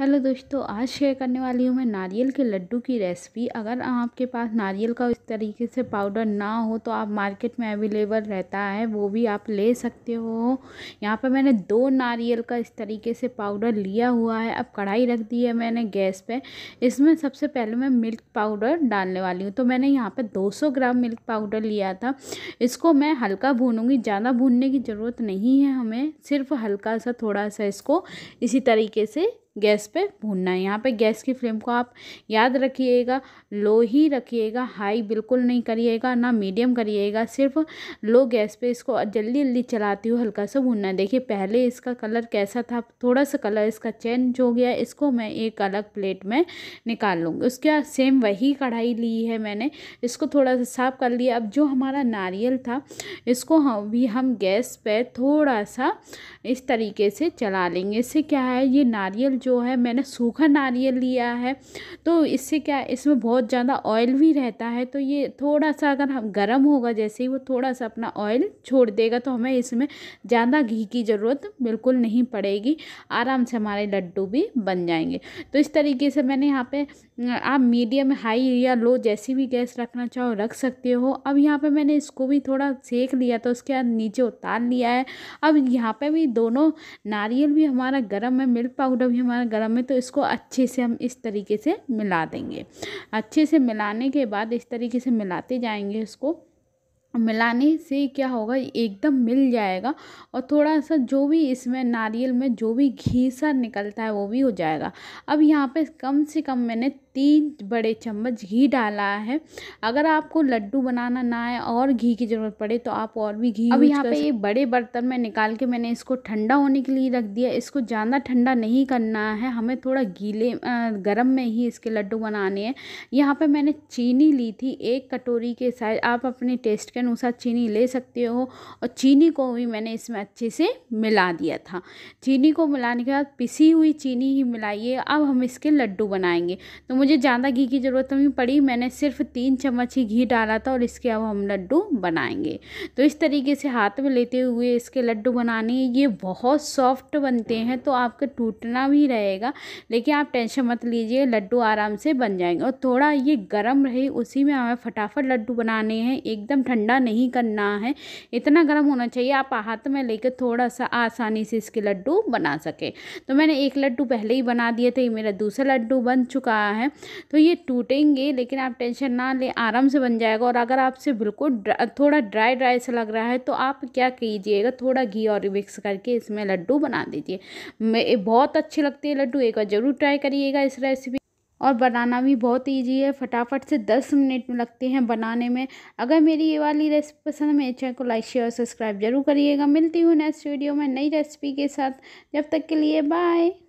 hello दोस्तों आज share करने वाली हूँ मैं नारियल के लड्डू की रेसिपी अगर आपके पास नारियल का इस तरीके से पाउडर ना हो तो आप मार्केट में अवेलेबल रहता है वो भी आप ले सकते हो यहाँ पर मैंने दो नारियल का इस तरीके से पाउडर लिया हुआ है अब कढ़ाई रख दी है मैंने गैस पे इसमें सबसे पहले मैं मिल्क पाउडर डालने वाली हूँ तो मैंने यहाँ पर दो ग्राम मिल्क पाउडर लिया था इसको मैं हल्का भूनूँगी ज़्यादा भूनने की ज़रूरत नहीं है हमें सिर्फ हल्का सा थोड़ा सा इसको इसी तरीके से गैस पे भूनना है यहाँ पे गैस की फ्लेम को आप याद रखिएगा लो ही रखिएगा हाई बिल्कुल नहीं करिएगा ना मीडियम करिएगा सिर्फ लो गैस पे इसको जल्दी जल्दी चलाती हूँ हल्का सा भूनना है देखिए पहले इसका कलर कैसा था थोड़ा सा कलर इसका चेंज हो गया इसको मैं एक अलग प्लेट में निकाल लूँगी उसके बाद सेम वही कढ़ाई ली है मैंने इसको थोड़ा सा साफ़ कर लिया अब जो हमारा नारियल था इसको हम भी हम गैस पर थोड़ा सा इस तरीके से चला लेंगे इससे क्या है ये नारियल जो है मैंने सूखा नारियल लिया है तो इससे क्या इसमें बहुत ज़्यादा ऑयल भी रहता है तो ये थोड़ा सा अगर हम गर्म होगा जैसे ही वो थोड़ा सा अपना ऑयल छोड़ देगा तो हमें इसमें ज़्यादा घी की ज़रूरत बिल्कुल नहीं पड़ेगी आराम से हमारे लड्डू भी बन जाएंगे तो इस तरीके से मैंने यहाँ पर आप मीडियम हाई या लो जैसी भी गैस रखना चाहो रख सकते हो अब यहाँ पर मैंने इसको भी थोड़ा सेक लिया तो उसके बाद नीचे उतार लिया है अब यहाँ पर भी दोनों नारियल भी हमारा गर्म है मिल्क पाउडर भी हमारा गर्म है तो इसको अच्छे से हम इस तरीके से मिला देंगे अच्छे से मिलाने के बाद इस तरीके से मिलाते जाएंगे इसको मिलाने से क्या होगा एकदम मिल जाएगा और थोड़ा सा जो भी इसमें नारियल में जो भी घी सा निकलता है वो भी हो जाएगा अब यहाँ पे कम से कम मैंने तीन बड़े चम्मच घी डाला है अगर आपको लड्डू बनाना ना आए और घी की ज़रूरत पड़े तो आप और भी घी अब यहाँ पे ये बड़े बर्तन में निकाल के मैंने इसको ठंडा होने के लिए रख दिया इसको ज़्यादा ठंडा नहीं करना है हमें थोड़ा गीले गर्म में ही इसके लड्डू बनाने हैं यहाँ पर मैंने चीनी ली थी एक कटोरी के साइज आप अपने टेस्ट के अनुसार चीनी ले सकते हो और चीनी को भी मैंने इसमें अच्छे से मिला दिया था चीनी को मिलाने के बाद पिसी हुई चीनी ही मिलाइए अब हम इसके लड्डू बनाएंगे तो मुझे ज़्यादा घी की ज़रूरत नहीं पड़ी मैंने सिर्फ तीन चम्मच ही घी डाला था और इसके अब हम लड्डू बनाएंगे तो इस तरीके से हाथ में लेते हुए इसके लड्डू बनाने ये बहुत सॉफ्ट बनते हैं तो आपका टूटना भी रहेगा लेकिन आप टेंशन मत लीजिए लड्डू आराम से बन जाएंगे और थोड़ा ये गर्म रहे उसी में हमें फटाफट लड्डू बनाने हैं एकदम ठंडा नहीं करना है इतना गर्म होना चाहिए आप हाथ में ले थोड़ा सा आसानी से इसके लड्डू बना सके तो मैंने एक लड्डू पहले ही बना दिए थे मेरा दूसरा लड्डू बन चुका है तो ये टूटेंगे लेकिन आप टेंशन ना लें आराम से बन जाएगा और अगर आपसे बिल्कुल ड्रा, थोड़ा ड्राई ड्राई सा लग रहा है तो आप क्या कीजिएगा थोड़ा घी और मिक्स करके इसमें लड्डू बना दीजिए बहुत अच्छे लगते हैं लड्डू एक बार ज़रूर ट्राई करिएगा इस रेसिपी और बनाना भी बहुत ईजी है फटाफट से दस मिनट में लगते हैं बनाने में अगर मेरी ये वाली रेसिपी पसंद है मेरे चैनल को लाइक शेयर और सब्सक्राइब जरूर करिएगा मिलती हूँ नेक्स्ट वीडियो में नई रेसिपी के साथ जब तक के लिए बाय